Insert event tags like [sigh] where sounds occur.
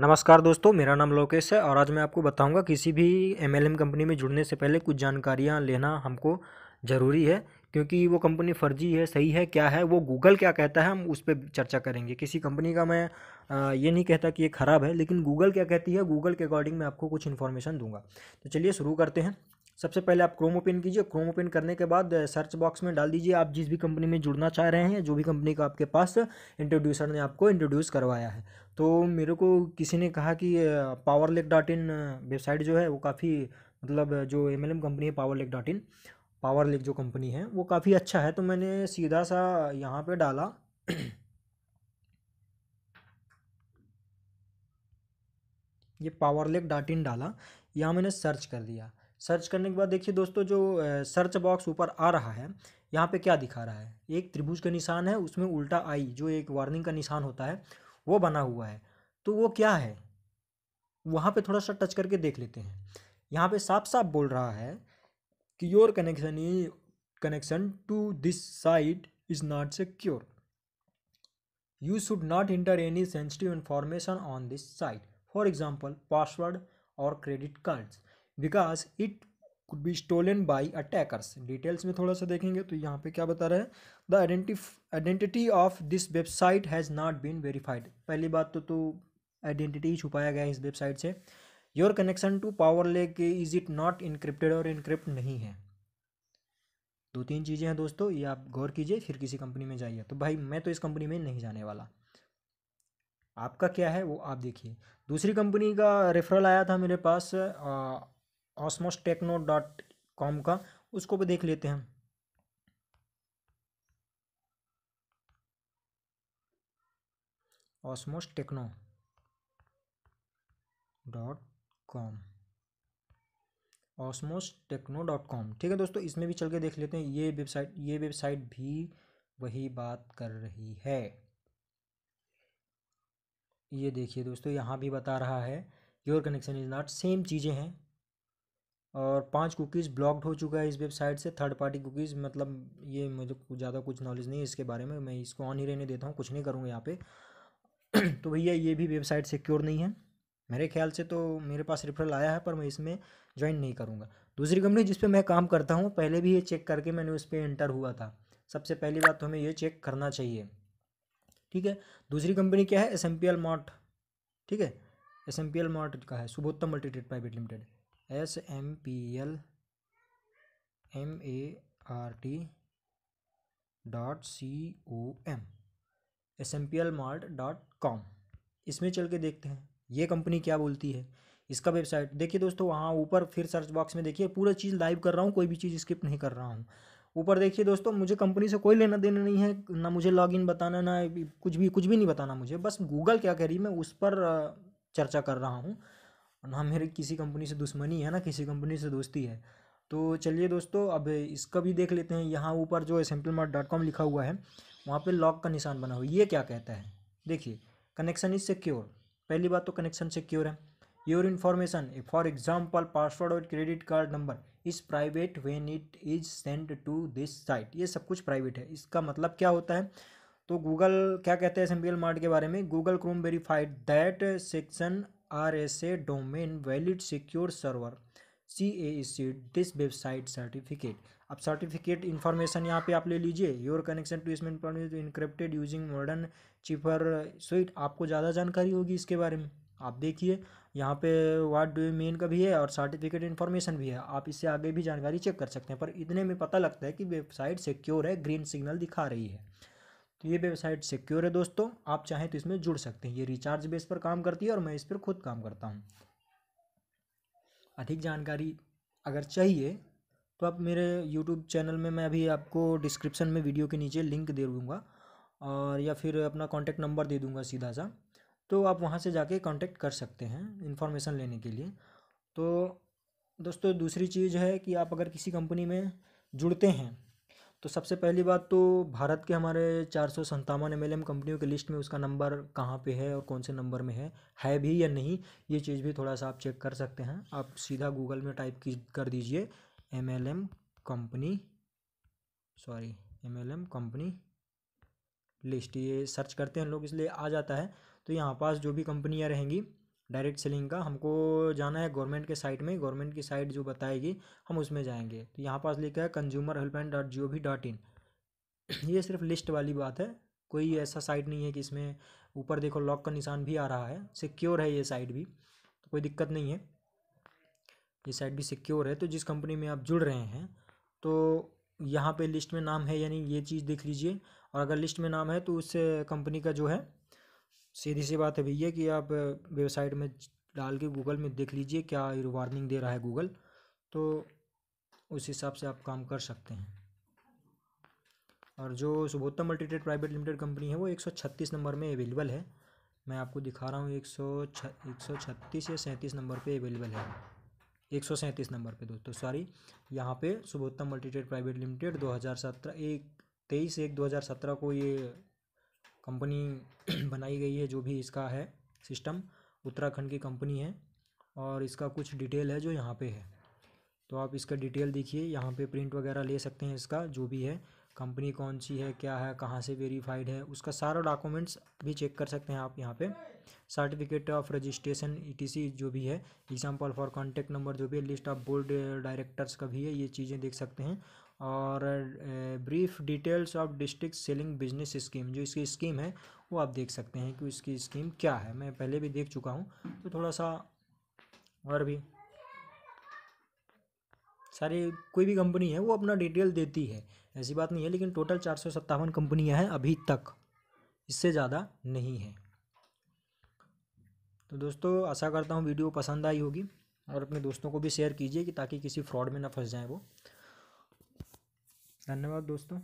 नमस्कार दोस्तों मेरा नाम लोकेश है और आज मैं आपको बताऊंगा किसी भी एमएलएम कंपनी में जुड़ने से पहले कुछ जानकारियां लेना हमको ज़रूरी है क्योंकि वो कंपनी फर्जी है सही है क्या है वो गूगल क्या कहता है हम उस पर चर्चा करेंगे किसी कंपनी का मैं ये नहीं कहता कि ये ख़राब है लेकिन गूगल क्या कहती है गूगल के अकॉर्डिंग मैं आपको कुछ इन्फॉर्मेशन दूंगा तो चलिए शुरू करते हैं सबसे पहले आप क्रोम ओपन कीजिए क्रोम ओपन करने के बाद सर्च बॉक्स में डाल दीजिए आप जिस भी कंपनी में जुड़ना चाह रहे हैं जो भी कंपनी का आपके पास इंट्रोड्यूसर ने आपको इंट्रोड्यूस करवाया है तो मेरे को किसी ने कहा कि Power Lake dot in website जो है वो काफ़ी मतलब जो एम एल एम कंपनी है Power Lake dot in Power Lake जो कंपनी है वो काफ़ी अच्छा है तो मैंने सीधा सा यहाँ पर डाला ये पावर लेक डॉट इन डाला यहाँ मैंने सर्च कर दिया सर्च करने के बाद देखिए दोस्तों जो सर्च बॉक्स ऊपर आ रहा है यहाँ पे क्या दिखा रहा है एक त्रिभुज का निशान है उसमें उल्टा आई जो एक वार्निंग का निशान होता है वो बना हुआ है तो वो क्या है वहाँ पे थोड़ा सा टच करके देख लेते हैं यहाँ पे साफ साफ बोल रहा है कि your connection is connection to this site is not secure you should not enter any sensitive information on this site for example password और credit cards because it could be stolen by attackers details में थोड़ा सा देखेंगे तो यहाँ पे क्या बता रहे हैं the identif identity of this website has not been verified पहली बात तो तो आइडेंटिटी छुपाया गया है इस वेबसाइट से your connection to Power Lake के इज इट नॉट इनक्रिप्टेड और इनक्रिप्ट नहीं है दो तीन चीज़ें हैं दोस्तों ये आप गौर कीजिए फिर किसी कंपनी में जाइए तो भाई मैं तो इस कंपनी में नहीं जाने वाला आपका क्या है वो आप देखिए दूसरी कंपनी का रेफरल आया था मेरे पास आ, ऑसमोस टेक्नो डॉट कॉम का उसको भी देख लेते हैं Osmos Techno dot com Osmos Techno dot com ठीक है दोस्तों इसमें भी चल के देख लेते हैं ये वेबसाइट ये वेबसाइट भी वही बात कर रही है ये देखिए दोस्तों यहाँ भी बता रहा है your connection is not same चीज़ें हैं और पांच कुकीज़ ब्लॉक्ड हो चुका है इस वेबसाइट से थर्ड पार्टी कुकीज़ मतलब ये मुझे ज़्यादा कुछ नॉलेज नहीं है इसके बारे में मैं इसको ऑन ही रहने देता हूँ कुछ नहीं करूँगा यहाँ पे [clears throat] तो भैया ये भी वेबसाइट सिक्योर नहीं है मेरे ख्याल से तो मेरे पास रेफरल आया है पर मैं इसमें ज्वाइन नहीं करूँगा दूसरी कंपनी जिस पर मैं काम करता हूँ पहले भी ये चेक करके मैंने उस पर एंटर हुआ था सबसे पहली बात तो हमें ये चेक करना चाहिए ठीक है दूसरी कंपनी क्या है S M P L Mart ठीक है S M P L Mart का है Subottam multitrade private limited S M P L M A R T dot C O M S M P L Mart dot com इसमें चल के देखते हैं ये कंपनी क्या बोलती है इसका वेबसाइट देखिए दोस्तों वहाँ ऊपर फिर सर्च बॉक्स में देखिए पूरा चीज़ लाइव कर रहा हूँ कोई भी चीज़ स्किप नहीं कर रहा हूँ ऊपर देखिए दोस्तों मुझे कंपनी से कोई लेना देना नहीं है ना मुझे लॉगिन बताना ना कुछ भी कुछ भी नहीं बताना मुझे बस गूगल क्या कह रही मैं उस पर चर्चा कर रहा हूँ ना मेरी किसी कंपनी से दुश्मनी है ना किसी कंपनी से दोस्ती है तो चलिए दोस्तों अब इसका भी देख लेते हैं यहाँ ऊपर जो सैम्पल मार्ट डॉट कॉम लिखा हुआ है वहाँ पे लॉक का निशान बना हुआ है ये क्या कहता है देखिए कनेक्शन इज सिक्योर पहली बात तो कनेक्शन सिक्योर है your information for example password और credit card number is private when it is send to this site ये सब कुछ प्राइवेट है इसका मतलब क्या होता है तो गूगल क्या कहते हैं एस एम मार्ट के बारे में Google Chrome verified that section R S A domain valid secure server C A C this website certificate अब सर्टिफिकेट इन्फॉर्मेशन यहाँ पे आप ले लीजिए योर कनेक्शन टू इसमें encrypted using modern cipher suite आपको ज़्यादा जानकारी होगी इसके बारे में आप देखिए यहाँ पे वाट डू मेन का भी है और सर्टिफिकेट इन्फॉर्मेशन भी है आप इससे आगे भी जानकारी चेक कर सकते हैं पर इतने में पता लगता है कि वेबसाइट सिक्योर है ग्रीन सिग्नल दिखा रही है तो ये वेबसाइट सिक्योर है दोस्तों आप चाहें तो इसमें जुड़ सकते हैं ये रिचार्ज बेस पर काम करती है और मैं इस पर खुद काम करता हूँ अधिक जानकारी अगर चाहिए तो आप मेरे यूट्यूब चैनल में मैं अभी आपको डिस्क्रिप्शन में वीडियो के नीचे लिंक दे दूँगा और या फिर अपना कॉन्टैक्ट नंबर दे दूँगा सीधा सा तो आप वहाँ से जाके कॉन्टैक्ट कर सकते हैं इन्फॉर्मेशन लेने के लिए तो दोस्तों दूसरी चीज़ है कि आप अगर किसी कंपनी में जुड़ते हैं तो सबसे पहली बात तो भारत के हमारे चार सौ संतावन एम एल एम कंपनियों की लिस्ट में उसका नंबर कहाँ पे है और कौन से नंबर में है है भी या नहीं ये चीज़ भी थोड़ा सा आप चेक कर सकते हैं आप सीधा गूगल में टाइप की कर दीजिए M L M company sorry M L M company list ये सर्च करते हैं लोग इसलिए आ जाता है तो यहाँ पास जो भी कंपनियाँ रहेंगी डायरेक्ट सेलिंग का हमको जाना है गवर्नमेंट के साइट में गवर्नमेंट की साइट जो बताएगी हम उसमें जाएंगे तो यहाँ पास लिखा है consumer helpline dot G O V dot in ये सिर्फ लिस्ट वाली बात है कोई ऐसा साइट नहीं है कि इसमें ऊपर देखो लॉक का निशान भी आ रहा है सिक्योर है ये साइट भी तो कोई दिक्कत नहीं है ये साइट भी सिक्योर है तो जिस कंपनी में आप जुड़ रहे हैं तो यहाँ पे लिस्ट में नाम है यानी ये चीज़ देख लीजिए और अगर लिस्ट में नाम है तो उस कंपनी का जो है सीधी सी बात है भैया कि आप वेबसाइट में डाल के गूगल में देख लीजिए क्या वार्निंग दे रहा है गूगल तो उस हिसाब से आप काम कर सकते हैं और जो Subottam multitrade private limited company है वो 136 नंबर में अवेलेबल है मैं आपको दिखा रहा हूँ एक सौ छत्तीस या सैंतीस नंबर पे अवेलेबल है एक सौ सैंतीस नंबर पे दोस्तों सॉरी यहाँ पे सुबोत्तम मल्टीटेड प्राइवेट लिमिटेड दो हज़ार सत्रह एक तेईस एक दो हज़ार सत्रह को ये कंपनी [clears throat] बनाई गई है जो भी इसका है सिस्टम उत्तराखंड की कंपनी है और इसका कुछ डिटेल है जो यहाँ पे है तो आप इसका डिटेल देखिए यहाँ पे प्रिंट वगैरह ले सकते हैं इसका जो भी है कंपनी कौन सी है क्या है कहाँ से वेरीफाइड है उसका सारा डॉक्यूमेंट्स भी चेक कर सकते हैं आप यहाँ पे सर्टिफिकेट ऑफ रजिस्ट्रेशन ई जो भी है एग्जाम्पल फॉर कॉन्टैक्ट नंबर जो भी है लिस्ट ऑफ बोर्ड डायरेक्टर्स का भी है ये चीज़ें देख सकते हैं और brief details of district selling business scheme जो इसकी स्कीम है वो आप देख सकते हैं कि इसकी स्कीम क्या है मैं पहले भी देख चुका हूँ तो थोड़ा सा और भी सारी कोई भी कंपनी है वो अपना डिटेल देती है ऐसी बात नहीं है लेकिन टोटल चार सौ सत्तावन कंपनियाँ हैं अभी तक इससे ज़्यादा नहीं है तो दोस्तों आशा करता हूँ वीडियो पसंद आई होगी और अपने दोस्तों को भी शेयर कीजिए कि ताकि किसी फ्रॉड में ना फंस जाए वो धन्यवाद दोस्तों